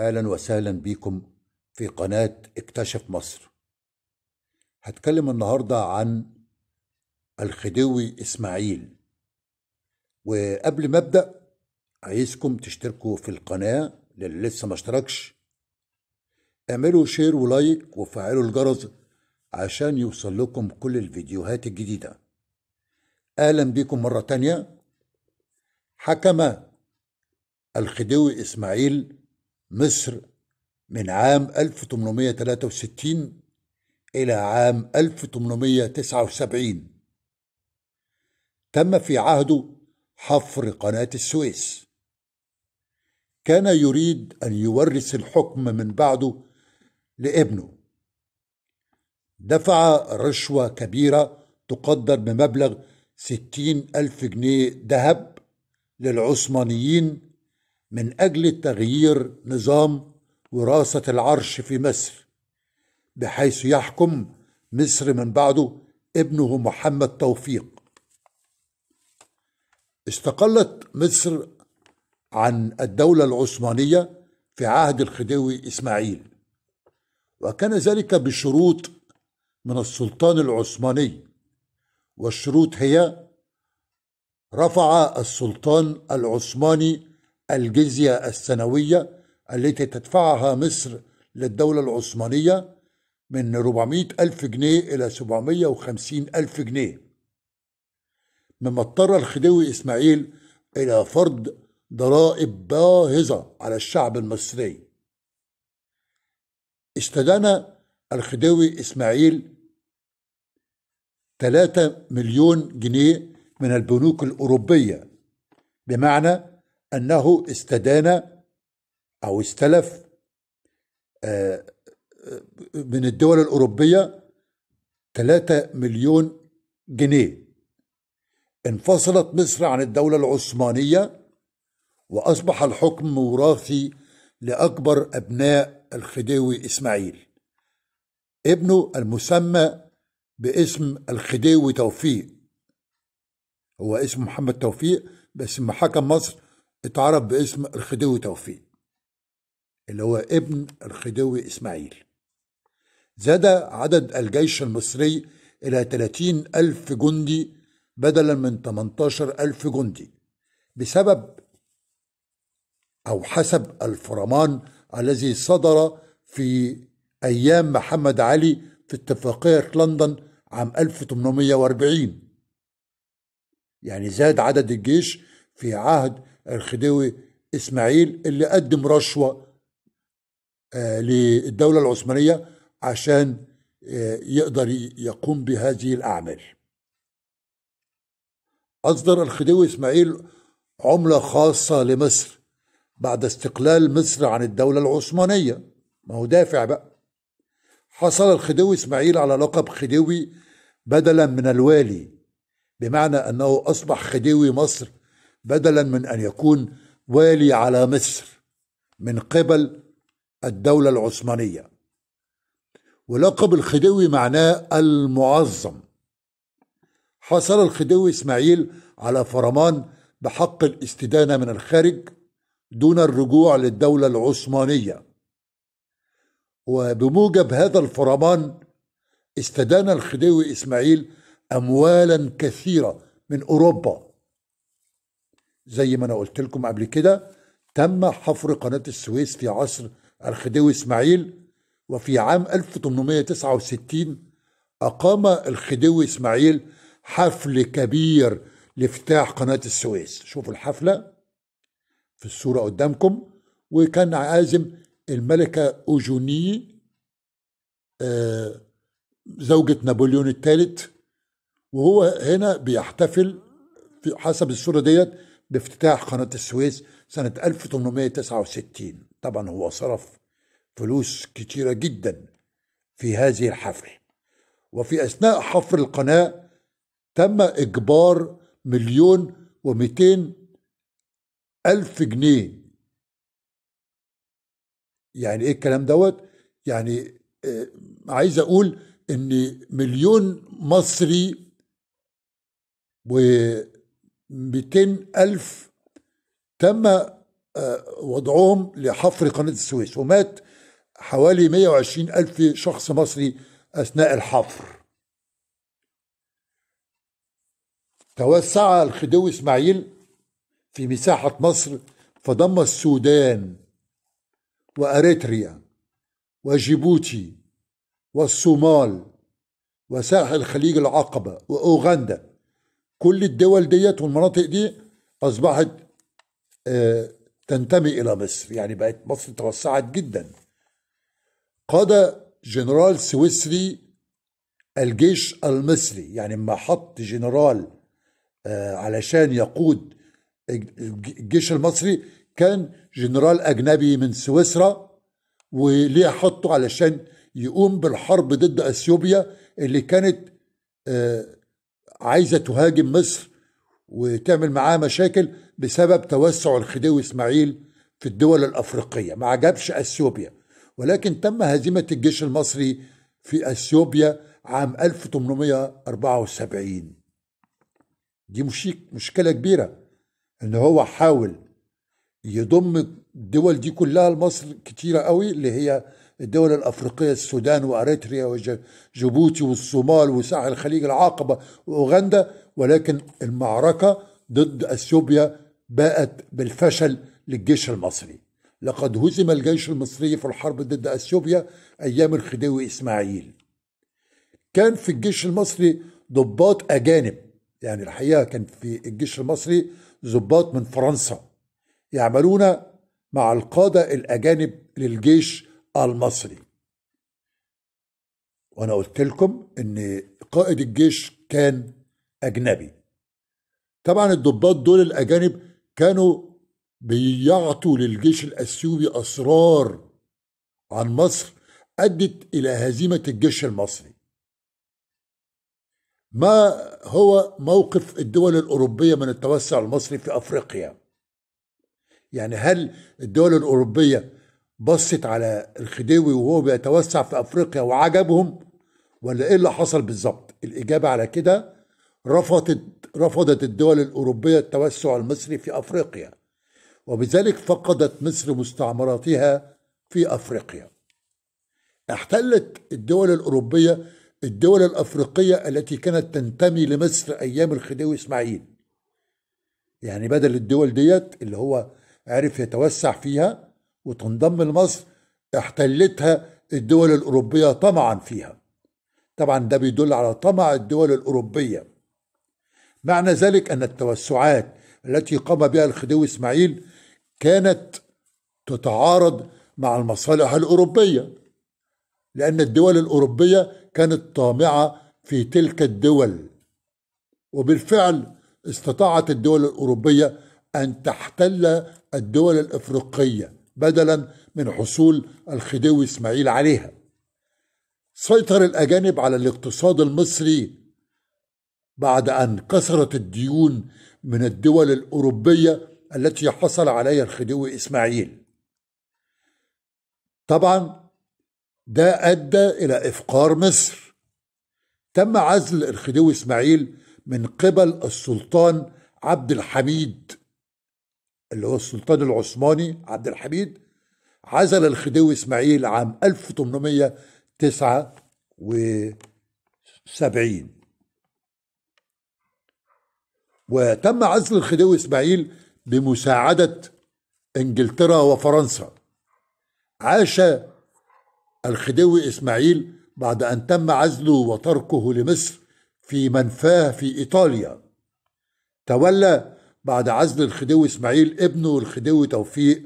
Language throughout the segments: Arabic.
اهلا وسهلا بيكم في قناه اكتشف مصر هتكلم النهارده عن الخديوي اسماعيل وقبل ما ابدا عايزكم تشتركوا في القناه للي لسه ما اشتركش اعملوا شير ولايك وفعلوا الجرس عشان يوصل لكم كل الفيديوهات الجديده اهلا بيكم مره تانيه حكم الخديوي اسماعيل مصر من عام 1863 إلى عام 1879 تم في عهده حفر قناة السويس كان يريد أن يورث الحكم من بعده لابنه دفع رشوة كبيرة تقدر بمبلغ ستين ألف جنيه ذهب للعثمانيين من أجل تغيير نظام وراثة العرش في مصر بحيث يحكم مصر من بعده ابنه محمد توفيق استقلت مصر عن الدولة العثمانية في عهد الخديوي إسماعيل وكان ذلك بشروط من السلطان العثماني والشروط هي رفع السلطان العثماني الجزية السنوية التي تدفعها مصر للدولة العثمانية من 400 ألف جنيه إلى 750 ألف جنيه مما اضطر الخديوي إسماعيل إلى فرض ضرائب باهظة على الشعب المصري استدان الخديوي إسماعيل 3 مليون جنيه من البنوك الأوروبية بمعنى أنه استدان أو استلف آه، من الدول الأوروبية 3 مليون جنيه انفصلت مصر عن الدولة العثمانية وأصبح الحكم وراثي لأكبر أبناء الخديوي إسماعيل ابنه المسمى باسم الخديوي توفيق هو اسمه محمد توفيق بس لما حكم مصر اتعرف باسم الخديوي توفيق اللي هو ابن الخديوي إسماعيل زاد عدد الجيش المصري إلى 30 ألف جندي بدلا من 18 ألف جندي بسبب أو حسب الفرمان الذي صدر في أيام محمد علي في اتفاقية لندن عام 1840 يعني زاد عدد الجيش في عهد الخديوي اسماعيل اللي قدم رشوه آه، للدوله العثمانيه عشان آه، يقدر يقوم بهذه الاعمال اصدر الخديوي اسماعيل عمله خاصه لمصر بعد استقلال مصر عن الدوله العثمانيه ما هو دافع بقى حصل الخديوي اسماعيل على لقب خديوي بدلا من الوالي بمعنى انه اصبح خديوي مصر بدلا من ان يكون والي على مصر من قبل الدوله العثمانيه ولقب الخديوي معناه المعظم حصل الخديوي اسماعيل على فرمان بحق الاستدانه من الخارج دون الرجوع للدوله العثمانيه وبموجب هذا الفرمان استدان الخديوي اسماعيل اموالا كثيره من اوروبا زي ما أنا قلت لكم قبل كده تم حفر قناة السويس في عصر الخديوي إسماعيل وفي عام 1869 أقام الخديوي إسماعيل حفل كبير لافتتاح قناة السويس شوفوا الحفلة في الصورة قدامكم وكان عازم الملكة أوجوني آه، زوجة نابليون الثالث وهو هنا بيحتفل في حسب الصورة ديت بافتتاح قناة السويس سنة 1869 طبعا هو صرف فلوس كتيرة جدا في هذه الحفل وفي أثناء حفر القناة تم إجبار مليون ومئتين ألف جنيه يعني إيه الكلام دوت يعني آه، عايز أقول إن مليون مصري و 200 ألف تم آه، وضعهم لحفر قناة السويس ومات حوالي 120 ألف شخص مصري أثناء الحفر توسع الخديوي إسماعيل في مساحة مصر فضم السودان وأريتريا وجيبوتي والصومال وساحل خليج العقبة وأوغندا كل الدول ديت والمناطق دي اصبحت آه، تنتمي الى مصر يعني بقت مصر توسعت جدا قاد جنرال سويسري الجيش المصري يعني ما حط جنرال آه، علشان يقود الجيش المصري كان جنرال اجنبي من سويسرا وليه حطه علشان يقوم بالحرب ضد اثيوبيا اللي كانت آه عايزة تهاجم مصر وتعمل معاها مشاكل بسبب توسع الخديوي إسماعيل في الدول الأفريقية ما عجبش أثيوبيا ولكن تم هزيمة الجيش المصري في أثيوبيا عام 1874 دي مش مشكلة كبيرة إن هو حاول يضم الدول دي كلها لمصر كتيرة قوي اللي هي الدول الأفريقية السودان وأريتريا وجيبوتي والصومال وساحل خليج العقبة وأوغندا ولكن المعركة ضد أثيوبيا باءت بالفشل للجيش المصري لقد هزم الجيش المصري في الحرب ضد أثيوبيا أيام الخديوي إسماعيل كان في الجيش المصري ضباط أجانب يعني الحقيقة كان في الجيش المصري ضباط من فرنسا يعملون مع القادة الأجانب للجيش المصري وانا قلت لكم ان قائد الجيش كان اجنبي طبعا الضباط دول الاجانب كانوا بيعطوا للجيش الاثيوبي اسرار عن مصر ادت الى هزيمه الجيش المصري ما هو موقف الدول الاوروبيه من التوسع المصري في افريقيا يعني هل الدول الاوروبيه بصت على الخديوي وهو بيتوسع في افريقيا وعجبهم ولا ايه اللي حصل بالظبط الاجابه على كده رفضت رفضت الدول الاوروبيه التوسع المصري في افريقيا وبذلك فقدت مصر مستعمراتها في افريقيا احتلت الدول الاوروبيه الدول الافريقيه التي كانت تنتمي لمصر ايام الخديوي اسماعيل يعني بدل الدول ديت اللي هو عرف يتوسع فيها وتنضم لمصر احتلتها الدول الأوروبية طمعا فيها طبعا ده بيدل على طمع الدول الأوروبية معنى ذلك أن التوسعات التي قام بها الخديوي إسماعيل كانت تتعارض مع المصالح الأوروبية لأن الدول الأوروبية كانت طامعة في تلك الدول وبالفعل استطاعت الدول الأوروبية أن تحتل الدول الإفريقية بدلا من حصول الخديوي اسماعيل عليها سيطر الأجانب على الاقتصاد المصري بعد أن كسرت الديون من الدول الأوروبية التي حصل عليها الخديوي إسماعيل طبعا ده أدى إلى إفقار مصر تم عزل الخديوي إسماعيل من قبل السلطان عبد الحميد اللي هو السلطان العثماني عبد الحميد عزل الخديوي اسماعيل عام 1879 وتم عزل الخديوي اسماعيل بمساعدة انجلترا وفرنسا عاش الخديوي اسماعيل بعد ان تم عزله وتركه لمصر في منفاه في ايطاليا تولى بعد عزل الخديوي اسماعيل ابنه الخديوي توفيق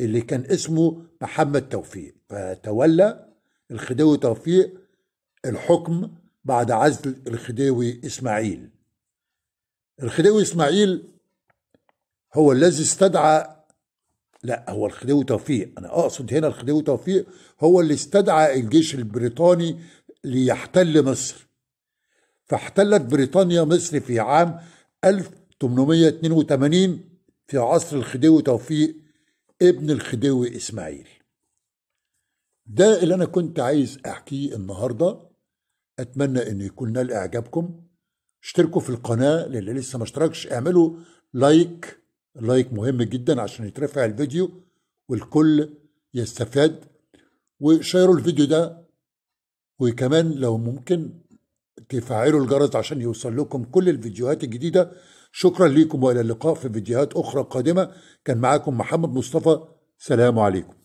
اللي كان اسمه محمد توفيق فتولى الخديوي توفيق الحكم بعد عزل الخديوي اسماعيل الخديوي اسماعيل هو الذي استدعى لا هو الخديوي توفيق انا اقصد هنا الخديوي توفيق هو اللي استدعى الجيش البريطاني ليحتل مصر فاحتلت بريطانيا مصر في عام 1000 882 في عصر الخديوي توفيق ابن الخديوي إسماعيل ده اللي أنا كنت عايز أحكيه النهاردة أتمنى أن يكون نال إعجابكم اشتركوا في القناة للي لسه ما اشتركش اعملوا لايك لايك مهم جدا عشان يترفع الفيديو والكل يستفاد وشيروا الفيديو ده وكمان لو ممكن تفعلوا الجرس عشان يوصل لكم كل الفيديوهات الجديدة شكرا لكم والى اللقاء في فيديوهات اخرى قادمه كان معاكم محمد مصطفى سلام عليكم